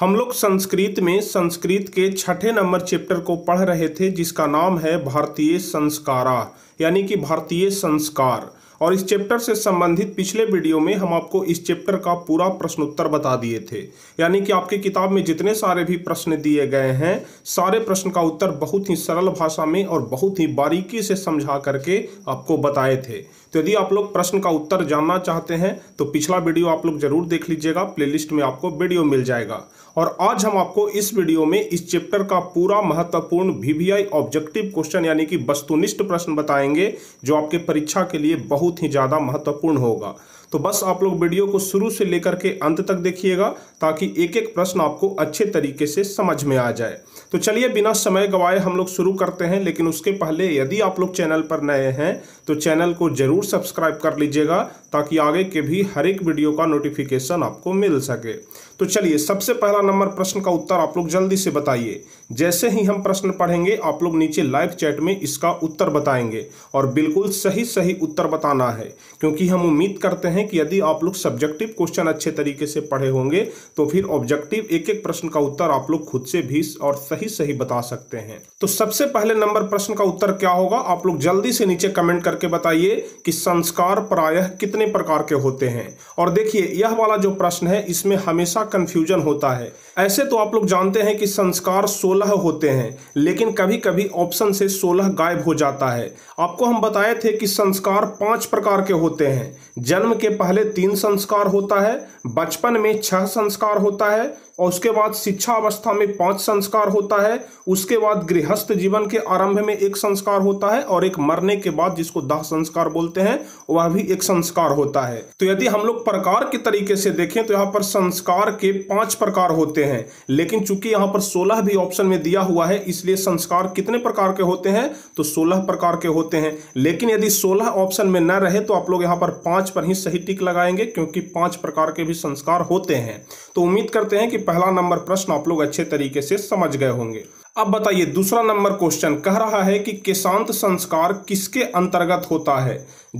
हम लोग संस्कृत में संस्कृत के छठे नंबर चैप्टर को पढ़ रहे थे जिसका नाम है भारतीय संस्कारा यानी कि भारतीय संस्कार और इस चैप्टर से संबंधित पिछले वीडियो में हम आपको इस चैप्टर का पूरा प्रश्न उत्तर बता दिए थे यानी कि आपकी किताब में जितने सारे भी प्रश्न दिए गए हैं सारे प्रश्न का उत्तर बहुत ही सरल भाषा में और बहुत ही बारीकी से समझा करके आपको बताए थे तो यदि आप लोग प्रश्न का उत्तर जानना चाहते हैं तो पिछला वीडियो आप लोग जरूर देख लीजिएगा प्लेलिस्ट में आपको वीडियो मिल जाएगा और आज हम आपको इस वीडियो में इस चैप्टर का पूरा महत्वपूर्ण वीवीआई ऑब्जेक्टिव क्वेश्चन यानी कि वस्तुनिष्ठ प्रश्न बताएंगे जो आपके परीक्षा के लिए बहुत ही ज़्यादा महत्वपूर्ण होगा तो बस आप लोग वीडियो को शुरू से लेकर के अंत तक देखिएगा ताकि एक एक प्रश्न आपको अच्छे तरीके से समझ में आ जाए तो चलिए बिना समय गवाए हम लोग शुरू करते हैं लेकिन उसके पहले यदि आप लोग चैनल पर नए हैं तो चैनल को जरूर सब्सक्राइब कर लीजिएगा ताकि आगे के भी हर एक वीडियो का नोटिफिकेशन आपको मिल सके तो चलिए सबसे पहला नंबर प्रश्न का उत्तर आप लोग जल्दी से बताइए जैसे ही हम प्रश्न पढ़ेंगे आप लोग नीचे लाइव चैट में इसका उत्तर बताएंगे और बिल्कुल सही सही उत्तर बताना है क्योंकि हम उम्मीद करते हैं कि यदि आप लोग सब्जेक्टिव क्वेश्चन अच्छे तरीके से पढ़े होंगे तो फिर ऑब्जेक्टिव एक एक प्रश्न का उत्तर आप लोग खुद से भी और सही सही बता सकते हैं तो सबसे पहले नंबर प्रश्न का उत्तर क्या होगा आप लोग जल्दी से नीचे कमेंट करके बताइए कि संस्कार प्रायः कितने प्रकार के होते हैं और देखिए यह वाला जो प्रश्न है इसमें हमेशा कन्फ्यूजन होता है ऐसे तो आप लोग जानते हैं कि संस्कार 16 होते हैं लेकिन कभी कभी ऑप्शन से 16 गायब हो जाता है आपको हम बताए थे कि संस्कार पांच प्रकार के होते हैं जन्म के पहले तीन संस्कार होता है बचपन में छह संस्कार होता है और उसके बाद शिक्षा अवस्था में पांच संस्कार होता है उसके बाद गृहस्थ जीवन के आरंभ में एक संस्कार होता है और एक मरने के बाद जिसको दाह संस्कार बोलते हैं वह भी एक संस्कार होता है तो यदि हम लोग प्रकार के तरीके से देखें तो यहाँ पर संस्कार के पांच प्रकार होते हैं लेकिन चूंकि यहां पर सोलह भी ऑप्शन में दिया हुआ है इसलिए संस्कार कितने प्रकार के होते हैं तो सोलह प्रकार के होते हैं लेकिन यदि सोलह ऑप्शन में न रहे तो आप लोग यहां पर पांच पर ही सही टिक लगाएंगे क्योंकि पांच प्रकार के भी संस्कार होते हैं तो उम्मीद करते हैं कि पहला नंबर प्रश्न आप लोग अच्छे तरीके से समझ गए होंगे अब बताइए दूसरा नंबर क्वेश्चन कह रहा है कि केशांत संस्कार किसके अंतर्गत होता है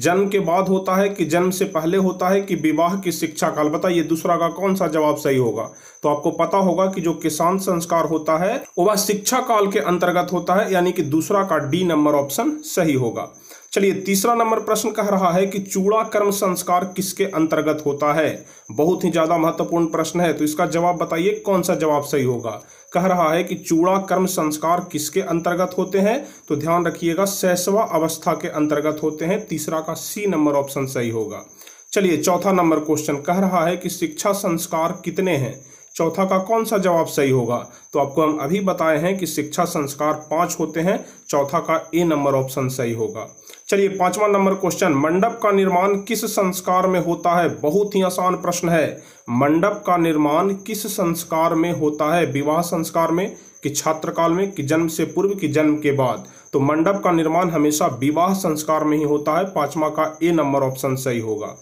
जन्म के बाद होता है कि जन्म से पहले होता है कि विवाह की शिक्षा काल बताइए दूसरा का कौन सा जवाब सही होगा तो आपको पता होगा कि जो किसान संस्कार होता है वह शिक्षा काल के अंतर्गत होता है यानी कि दूसरा का डी नंबर ऑप्शन सही होगा चलिए तीसरा नंबर प्रश्न कह रहा है कि चूड़ा कर्म संस्कार किसके अंतर्गत होता है बहुत ही ज्यादा महत्वपूर्ण प्रश्न है तो इसका जवाब बताइए कौन सा जवाब सही होगा कह रहा है कि चूड़ा कर्म संस्कार किसके अंतर्गत होते हैं तो ध्यान रखिएगा सैसवा अवस्था के अंतर्गत होते हैं तीसरा का सी नंबर ऑप्शन सही होगा चलिए चौथा नंबर क्वेश्चन कह रहा है कि शिक्षा संस्कार कितने हैं चौथा का कौन सा जवाब सही होगा तो आपको हम अभी बताए हैं कि शिक्षा संस्कार पांच होते हैं चौथा का ए नंबर ऑप्शन सही होगा चलिए पांचवा नंबर क्वेश्चन मंडप का निर्माण किस संस्कार में होता है बहुत ही आसान प्रश्न है मंडप का निर्माण किस संस्कार में होता है विवाह संस्कार में कि छात्र काल में कि जन्म से पूर्व कि जन्म के बाद तो मंडप का निर्माण हमेशा विवाह संस्कार में ही होता है पांचवा का ए नंबर ऑप्शन सही होगा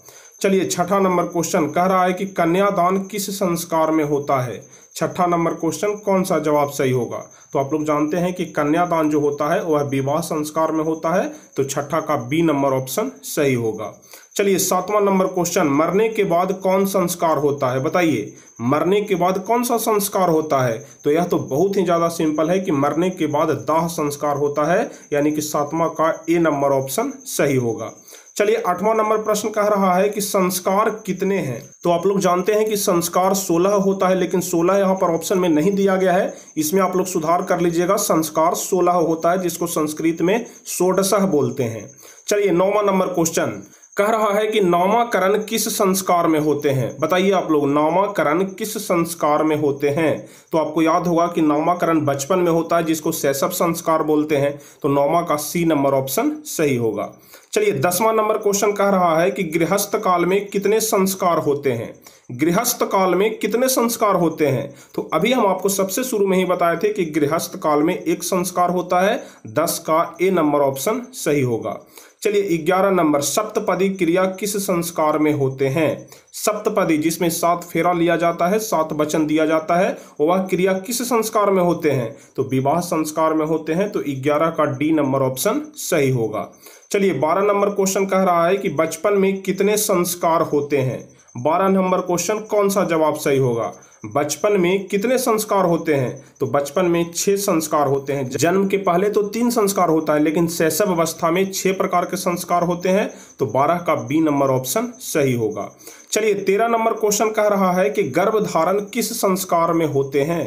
चलिए छठा नंबर क्वेश्चन कह रहा है कि कन्यादान किस संस्कार में होता है छठा नंबर क्वेश्चन कौन सा जवाब सही होगा तो आप लोग जानते हैं कि कन्यादान जो होता है वह विवाह संस्कार में होता है तो छठा का बी नंबर ऑप्शन सही होगा चलिए सातवां नंबर क्वेश्चन मरने के बाद कौन संस्कार होता है बताइए मरने के बाद कौन सा संस्कार होता है तो यह तो बहुत ही ज़्यादा सिंपल है कि मरने के बाद दाह संस्कार होता है यानी कि सातवां का ए नंबर ऑप्शन सही होगा चलिए आठवां नंबर प्रश्न कह रहा है कि संस्कार कितने हैं तो आप लोग जानते हैं कि संस्कार 16 होता है लेकिन 16 यहाँ पर ऑप्शन में नहीं दिया गया है इसमें आप लोग सुधार कर लीजिएगा संस्कार 16 होता है जिसको संस्कृत में सोडसह बोलते हैं चलिए नौवा नंबर क्वेश्चन कह रहा है कि नामाकरण किस संस्कार में होते हैं बताइए आप लोग नामाकरण किस संस्कार में होते हैं तो आपको याद होगा कि नामाकरण बचपन में होता है जिसको सैसव संस्कार बोलते हैं तो नौमा का सी नंबर ऑप्शन सही होगा चलिए दसवां नंबर क्वेश्चन कह रहा है कि गृहस्थ काल में कितने संस्कार होते हैं गृहस्थ काल में कितने संस्कार होते हैं तो अभी हम आपको सबसे शुरू में ही बताए थे कि गृहस्थ काल में एक संस्कार होता है दस का ए नंबर ऑप्शन सही होगा चलिए ग्यारह नंबर सप्तपदी क्रिया किस संस्कार में होते हैं सप्तपदी जिसमें सात फेरा लिया जाता है सात वचन दिया जाता है वह क्रिया किस संस्कार में होते हैं तो विवाह संस्कार में होते हैं तो ग्यारह का डी नंबर ऑप्शन सही होगा चलिए बारह नंबर क्वेश्चन कह रहा है कि बचपन में कितने संस्कार होते हैं बारह नंबर क्वेश्चन कौन सा जवाब सही होगा बचपन में कितने संस्कार होते हैं तो बचपन में छह संस्कार होते हैं जन्म के पहले तो तीन संस्कार होता है लेकिन शैशव अवस्था में छह प्रकार के संस्कार होते हैं तो बारह का बी नंबर ऑप्शन सही होगा चलिए तेरह नंबर क्वेश्चन कह रहा है कि गर्भधारण किस संस्कार में होते हैं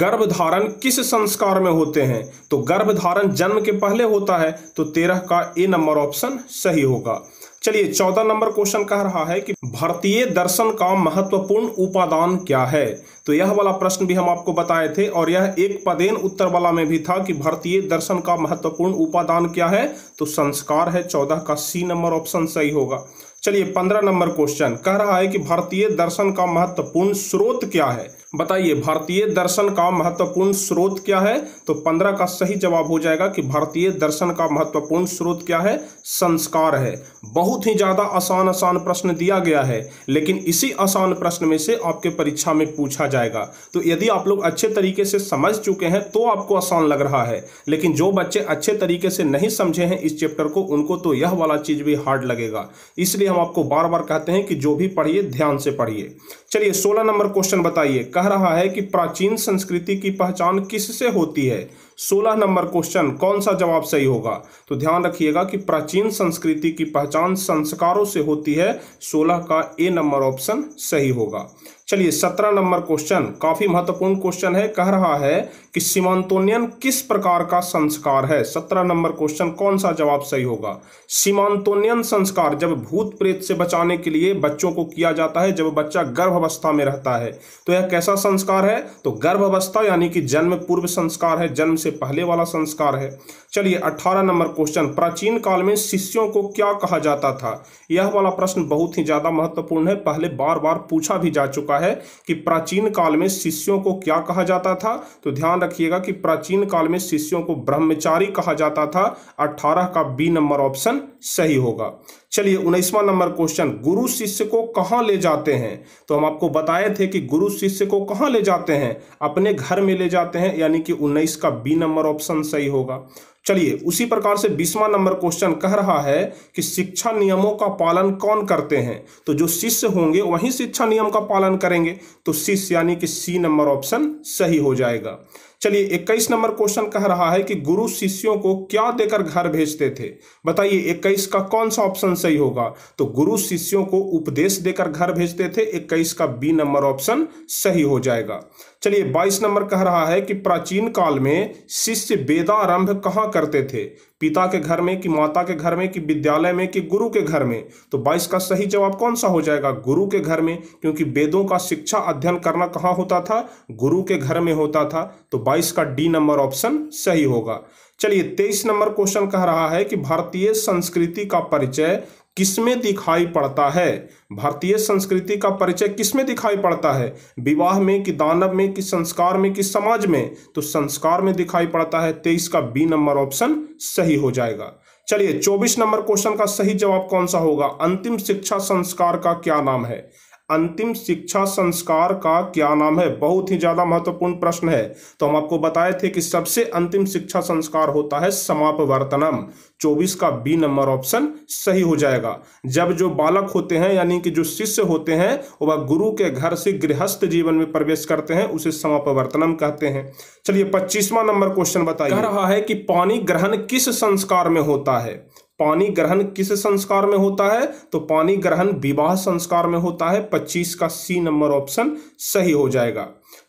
गर्भधारण किस संस्कार में होते हैं तो गर्भधारण जन्म के पहले होता है तो तेरह का ए नंबर ऑप्शन सही होगा चलिए चौदह नंबर क्वेश्चन कह रहा है कि भारतीय दर्शन का महत्वपूर्ण उपादान क्या है तो यह वाला प्रश्न भी हम आपको बताए थे और यह एक पदेन उत्तर वाला में भी था कि भारतीय दर्शन का महत्वपूर्ण उपादान क्या है तो संस्कार है चौदह का सी नंबर ऑप्शन सही होगा चलिए पंद्रह नंबर क्वेश्चन कह रहा है कि भारतीय दर्शन का महत्वपूर्ण स्रोत क्या है बताइए भारतीय दर्शन का महत्वपूर्ण स्रोत क्या है तो पंद्रह का सही जवाब हो जाएगा कि भारतीय दर्शन का महत्वपूर्ण स्रोत क्या है संस्कार है बहुत ही ज़्यादा आसान आसान प्रश्न दिया गया है लेकिन इसी आसान प्रश्न में से आपके परीक्षा में पूछा जाएगा तो यदि आप लोग अच्छे तरीके से समझ चुके हैं तो आपको आसान लग रहा है लेकिन जो बच्चे अच्छे तरीके से नहीं समझे हैं इस चैप्टर को उनको तो यह वाला चीज़ भी हार्ड लगेगा इसलिए हम आपको बार बार कहते हैं कि जो भी पढ़िए ध्यान से पढ़िए चलिए सोलह नंबर क्वेश्चन बताइए कह रहा है कि प्राचीन संस्कृति की पहचान किससे होती है सोलह नंबर क्वेश्चन कौन सा जवाब सही होगा तो ध्यान रखिएगा कि प्राचीन संस्कृति की पहचान संस्कारों से होती है सोलह का ए नंबर ऑप्शन सही होगा चलिए सत्रह नंबर क्वेश्चन काफी महत्वपूर्ण क्वेश्चन है कह रहा है कि सीमांतोन्यन किस प्रकार का संस्कार है सत्रह नंबर क्वेश्चन कौन सा जवाब सही होगा सीमांतोन्यन संस्कार जब भूत प्रेत से बचाने के लिए बच्चों को किया जाता है जब बच्चा गर्भ अवस्था में रहता है तो यह कैसा संस्कार है तो गर्भ अवस्था यानी कि जन्म पूर्व संस्कार है जन्म से पहले वाला संस्कार है चलिए अठारह नंबर क्वेश्चन प्राचीन काल में शिष्यों को क्या कहा जाता था यह वाला प्रश्न बहुत ही ज्यादा महत्वपूर्ण है पहले बार बार पूछा भी जा चुका है है कि प्राचीन काल में शिष्यों को क्या कहा जाता था तो ध्यान रखिएगा कि प्राचीन काल में शिष्यों को ब्रह्मचारी कहा जाता था अठारह का बी नंबर ऑप्शन सही होगा चलिए उन्नीसवा नंबर क्वेश्चन गुरु शिष्य को कहाँ ले जाते हैं तो हम आपको बताए थे कि गुरु शिष्य को कहाँ ले जाते हैं अपने घर में ले जाते हैं यानी कि उन्नीस का बी नंबर ऑप्शन सही होगा चलिए उसी प्रकार से बीसवा नंबर क्वेश्चन कह रहा है कि शिक्षा नियमों का पालन कौन करते हैं तो जो शिष्य होंगे वही शिक्षा नियम का पालन करेंगे तो शिष्य यानी कि सी नंबर ऑप्शन सही हो जाएगा चलिए इक्कीस नंबर क्वेश्चन कह रहा है कि गुरु शिष्यों को क्या देकर घर भेजते थे बताइए इक्कीस का कौन सा ऑप्शन सही होगा तो गुरु शिष्यों को उपदेश देकर घर भेजते थे इक्कीस का बी नंबर ऑप्शन सही हो जाएगा चलिए बाईस नंबर कह रहा है कि प्राचीन काल में शिष्य वेदारंभ कहाँ करते थे पिता के घर में कि माता के घर में कि विद्यालय में कि गुरु के घर में तो बाईस का सही जवाब कौन सा हो जाएगा गुरु के घर में क्योंकि वेदों का शिक्षा अध्ययन करना कहाँ होता था गुरु के घर में होता था तो बाईस का डी नंबर ऑप्शन सही होगा चलिए तेईस नंबर क्वेश्चन कह रहा है कि भारतीय संस्कृति का परिचय किसमें दिखाई पड़ता है भारतीय संस्कृति का परिचय किसमें दिखाई पड़ता है विवाह में कि दानव में कि संस्कार में कि समाज में तो संस्कार में दिखाई पड़ता है तेईस का बी नंबर ऑप्शन सही हो जाएगा चलिए चौबीस नंबर क्वेश्चन का सही जवाब कौन सा होगा अंतिम शिक्षा संस्कार का क्या नाम है अंतिम शिक्षा संस्कार का क्या नाम है बहुत ही ज्यादा महत्वपूर्ण प्रश्न है तो हम आपको बताए थे कि सबसे अंतिम शिक्षा संस्कार होता है समापवर्तनम 24 का बी नंबर ऑप्शन सही हो जाएगा जब जो बालक होते हैं यानी कि जो शिष्य होते हैं वह गुरु के घर से गृहस्थ जीवन में प्रवेश करते हैं उसे समापवर्तनम कहते हैं चलिए पच्चीसवा नंबर क्वेश्चन बताइए कह रहा है कि पानी ग्रहण किस संस्कार में होता है पानी ग्रहण किस संस्कार में होता है तो पानी ग्रहण विवाह संस्कार में होता है 25 का सी नंबर ऑप्शन सही हो जाएगा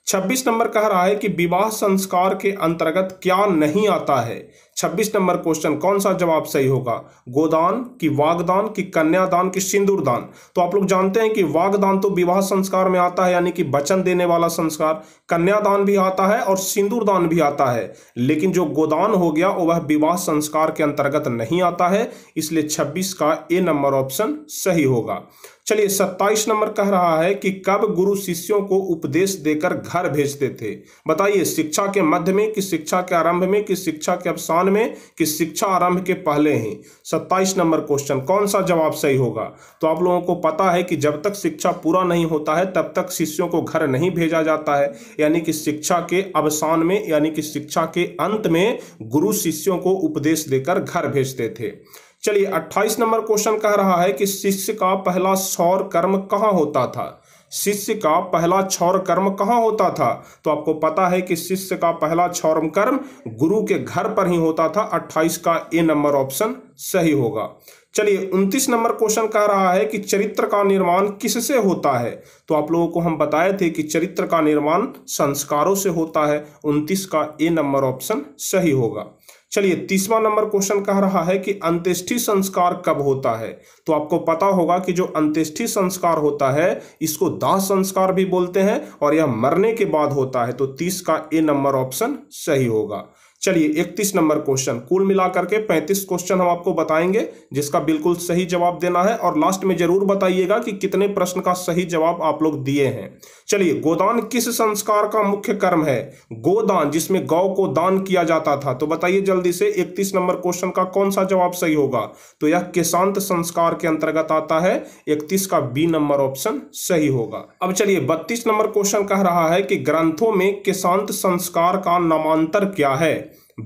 छब्बीस नंबर कह रहा है कि विवाह संस्कार के अंतर्गत क्या नहीं आता है छब्बीस नंबर क्वेश्चन कौन सा जवाब सही होगा गोदान की वागदान की कन्यादान की सिंदूरदान तो आप लोग जानते हैं कि वागदान तो विवाह संस्कार में आता है यानी कि वचन देने वाला संस्कार कन्यादान भी आता है और सिंदूरदान भी आता है लेकिन जो गोदान हो गया वह विवाह संस्कार के अंतर्गत नहीं आता है इसलिए छब्बीस का ए नंबर ऑप्शन सही होगा चलिए सत्ताईस नंबर कह रहा है कि कब गुरु शिष्यों को उपदेश देकर घर भेजते थे बताइए शिक्षा के मध्य में कि शिक्षा के आरंभ में कि शिक्षा के अवसान में कि शिक्षा आरंभ के पहले ही सत्ताईस नंबर क्वेश्चन कौन सा जवाब सही होगा तो आप लोगों को पता है कि जब तक शिक्षा पूरा नहीं होता है तब तक शिष्यों को घर नहीं भेजा जाता है यानी कि शिक्षा के अवसान में यानी कि शिक्षा के अंत में गुरु शिष्यों को उपदेश देकर घर भेजते थे चलिए अट्ठाईस नंबर क्वेश्चन कह रहा है कि शिष्य का पहला सौर कर्म कहाँ होता था शिष्य का पहला छौर कर्म कहाँ होता था तो आपको पता है कि शिष्य का पहला छौर कर्म गुरु के घर पर ही होता था 28 का ए नंबर ऑप्शन सही होगा चलिए 29 नंबर क्वेश्चन कह रहा है कि चरित्र का निर्माण किससे होता है तो आप लोगों को हम बताए थे कि चरित्र का निर्माण संस्कारों से होता है 29 का ए नंबर ऑप्शन सही होगा चलिए तीसवा नंबर क्वेश्चन कह रहा है कि अंत्येष्टि संस्कार कब होता है तो आपको पता होगा कि जो अंत्येष्टि संस्कार होता है इसको दाह संस्कार भी बोलते हैं और यह मरने के बाद होता है तो तीस का ए नंबर ऑप्शन सही होगा चलिए 31 नंबर क्वेश्चन कुल मिलाकर के 35 क्वेश्चन हम आपको बताएंगे जिसका बिल्कुल सही जवाब देना है और लास्ट में जरूर बताइएगा कि कितने प्रश्न का सही जवाब आप लोग दिए हैं चलिए गोदान किस संस्कार का मुख्य कर्म है गोदान जिसमें गौ को दान किया जाता था तो बताइए जल्दी से इकतीस नंबर क्वेश्चन का कौन सा जवाब सही होगा तो यह केशांत संस्कार के अंतर्गत आता है इकतीस का बी नंबर ऑप्शन सही होगा अब चलिए बत्तीस नंबर क्वेश्चन कह रहा है कि ग्रंथों में किसान्त संस्कार का नामांतर क्या है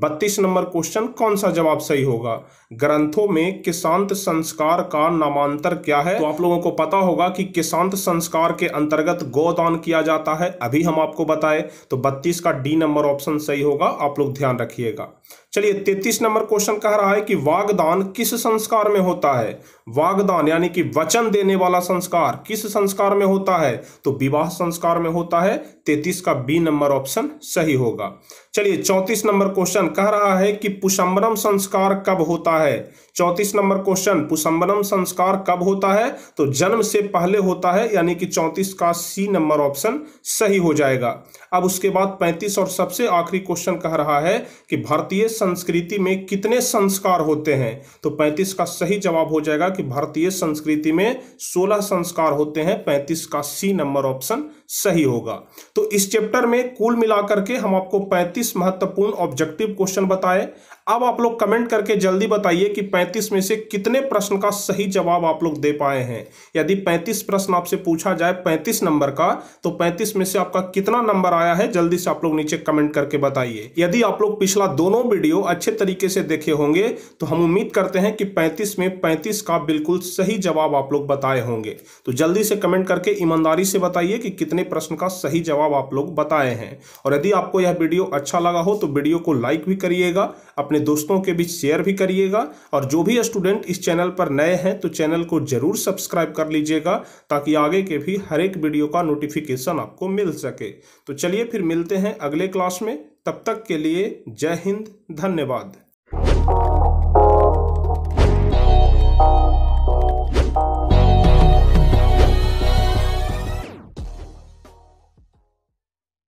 बत्तीस नंबर क्वेश्चन कौन सा जवाब सही होगा ग्रंथों में किसांत संस्कार का नामांतर क्या है तो आप लोगों को पता होगा कि किसांत संस्कार के अंतर्गत गोदान किया जाता है अभी हम आपको बताएं तो बत्तीस का डी नंबर ऑप्शन सही होगा आप लोग ध्यान रखिएगा चलिए तैतीस नंबर क्वेश्चन कह रहा है कि वागदान किस संस्कार में होता है वागदान यानी कि वचन देने वाला संस्कार किस संस्कार में होता है तो विवाह संस्कार में होता है तैतीस का बी नंबर ऑप्शन सही होगा चलिए चौंतीस नंबर क्वेश्चन कह रहा है कि पुष्म्बरम संस्कार कब होता है चौंतीस नंबर क्वेश्चन पुष्म्बरम संस्कार कब होता है तो जन्म से पहले होता है यानी कि चौंतीस का सी नंबर ऑप्शन सही हो जाएगा अब उसके बाद पैंतीस और सबसे आखिरी क्वेश्चन कह रहा है कि भारतीय संस्कृति में कितने संस्कार होते हैं तो 35 का सही जवाब हो जाएगा कि भारतीय संस्कृति में 16 संस्कार होते हैं 35 का सी नंबर ऑप्शन सही होगा तो इस चैप्टर में कुल मिलाकर के हम आपको 35 महत्वपूर्ण ऑब्जेक्टिव क्वेश्चन बताए अब आप लोग कमेंट करके जल्दी बताइए कि 35 में से कितने प्रश्न का सही जवाब आप लोग दे पाए हैं यदि 35 प्रश्न आपसे पूछा जाए 35 नंबर का तो 35 में से आपका कितना नंबर आया है जल्दी से आप लोग नीचे कमेंट करके बताइए यदि आप लोग पिछला दोनों वीडियो अच्छे तरीके से देखे होंगे तो हम उम्मीद करते हैं कि पैंतीस में पैंतीस का बिल्कुल सही जवाब आप लोग बताए होंगे तो जल्दी से कमेंट करके ईमानदारी से बताइए कि कितने कितने प्रश्न का सही जवाब आप लोग बताए हैं और यदि आपको यह वीडियो अच्छा लगा हो तो वीडियो को लाइक भी करिएगा अपने दोस्तों के बीच शेयर भी करिएगा और जो भी स्टूडेंट इस चैनल पर नए हैं तो चैनल को जरूर सब्सक्राइब कर लीजिएगा ताकि आगे के भी हर एक वीडियो का नोटिफिकेशन आपको मिल सके तो चलिए फिर मिलते हैं अगले क्लास में तब तक के लिए जय हिंद धन्यवाद